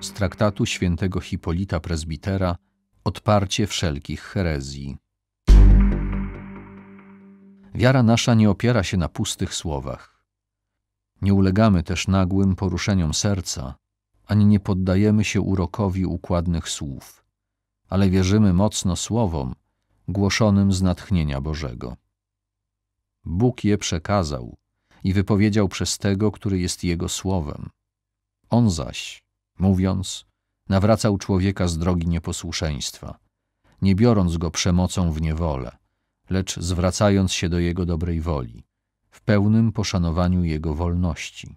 z traktatu świętego Hipolita Prezbitera Odparcie wszelkich herezji. Wiara nasza nie opiera się na pustych słowach. Nie ulegamy też nagłym poruszeniom serca, ani nie poddajemy się urokowi układnych słów, ale wierzymy mocno słowom głoszonym z natchnienia Bożego. Bóg je przekazał i wypowiedział przez tego, który jest Jego słowem. On zaś mówiąc, nawracał człowieka z drogi nieposłuszeństwa, nie biorąc go przemocą w niewolę, lecz zwracając się do jego dobrej woli, w pełnym poszanowaniu jego wolności.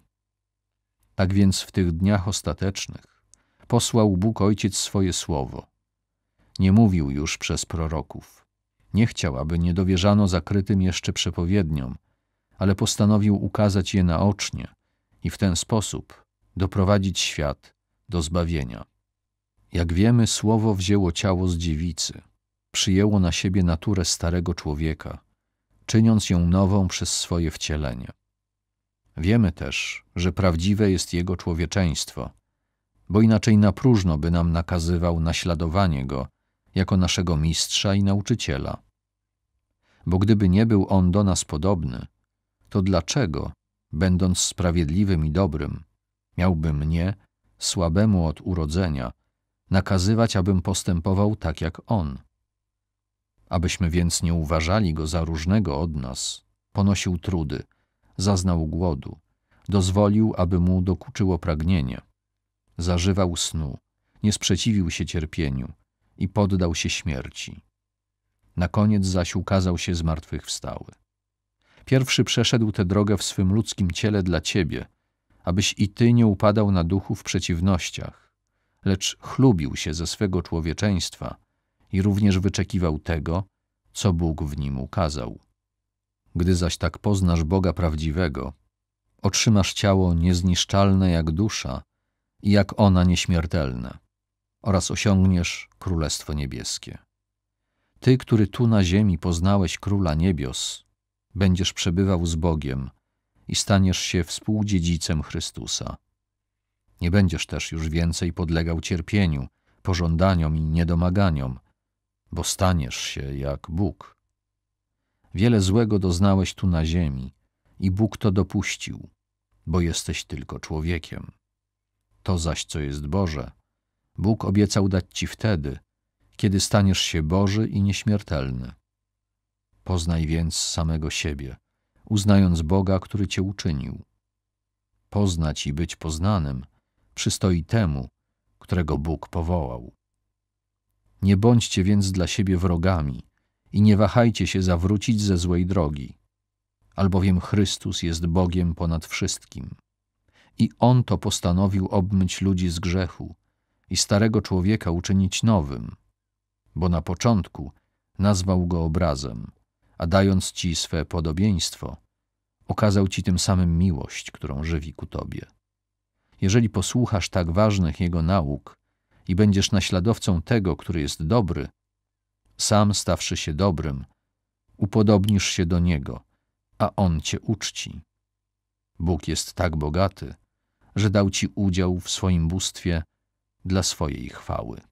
Tak więc w tych dniach ostatecznych posłał Bóg Ojciec swoje słowo. Nie mówił już przez proroków. Nie chciał, aby niedowierzano zakrytym jeszcze przepowiedniom, ale postanowił ukazać je naocznie i w ten sposób doprowadzić świat do zbawienia. Jak wiemy, słowo wzięło ciało z dziewicy, przyjęło na siebie naturę starego człowieka, czyniąc ją nową przez swoje wcielenie. Wiemy też, że prawdziwe jest jego człowieczeństwo, bo inaczej na próżno by nam nakazywał naśladowanie go jako naszego mistrza i nauczyciela. Bo gdyby nie był on do nas podobny, to dlaczego, będąc sprawiedliwym i dobrym, miałby mnie słabemu od urodzenia, nakazywać, abym postępował tak jak on. Abyśmy więc nie uważali go za różnego od nas, ponosił trudy, zaznał głodu, dozwolił, aby mu dokuczyło pragnienie. Zażywał snu, nie sprzeciwił się cierpieniu i poddał się śmierci. Na koniec zaś ukazał się zmartwychwstały. Pierwszy przeszedł tę drogę w swym ludzkim ciele dla Ciebie – abyś i ty nie upadał na duchu w przeciwnościach, lecz chlubił się ze swego człowieczeństwa i również wyczekiwał tego, co Bóg w nim ukazał. Gdy zaś tak poznasz Boga prawdziwego, otrzymasz ciało niezniszczalne jak dusza i jak ona nieśmiertelne, oraz osiągniesz Królestwo Niebieskie. Ty, który tu na ziemi poznałeś Króla Niebios, będziesz przebywał z Bogiem – i staniesz się współdziedzicem Chrystusa. Nie będziesz też już więcej podlegał cierpieniu, pożądaniom i niedomaganiom, bo staniesz się jak Bóg. Wiele złego doznałeś tu na ziemi i Bóg to dopuścił, bo jesteś tylko człowiekiem. To zaś, co jest Boże, Bóg obiecał dać ci wtedy, kiedy staniesz się Boży i nieśmiertelny. Poznaj więc samego siebie, uznając Boga, który cię uczynił. Poznać i być poznanym przystoi temu, którego Bóg powołał. Nie bądźcie więc dla siebie wrogami i nie wahajcie się zawrócić ze złej drogi, albowiem Chrystus jest Bogiem ponad wszystkim. I On to postanowił obmyć ludzi z grzechu i starego człowieka uczynić nowym, bo na początku nazwał go obrazem a dając ci swe podobieństwo, okazał ci tym samym miłość, którą żywi ku tobie. Jeżeli posłuchasz tak ważnych jego nauk i będziesz naśladowcą tego, który jest dobry, sam stawszy się dobrym, upodobnisz się do niego, a on cię uczci. Bóg jest tak bogaty, że dał ci udział w swoim bóstwie dla swojej chwały.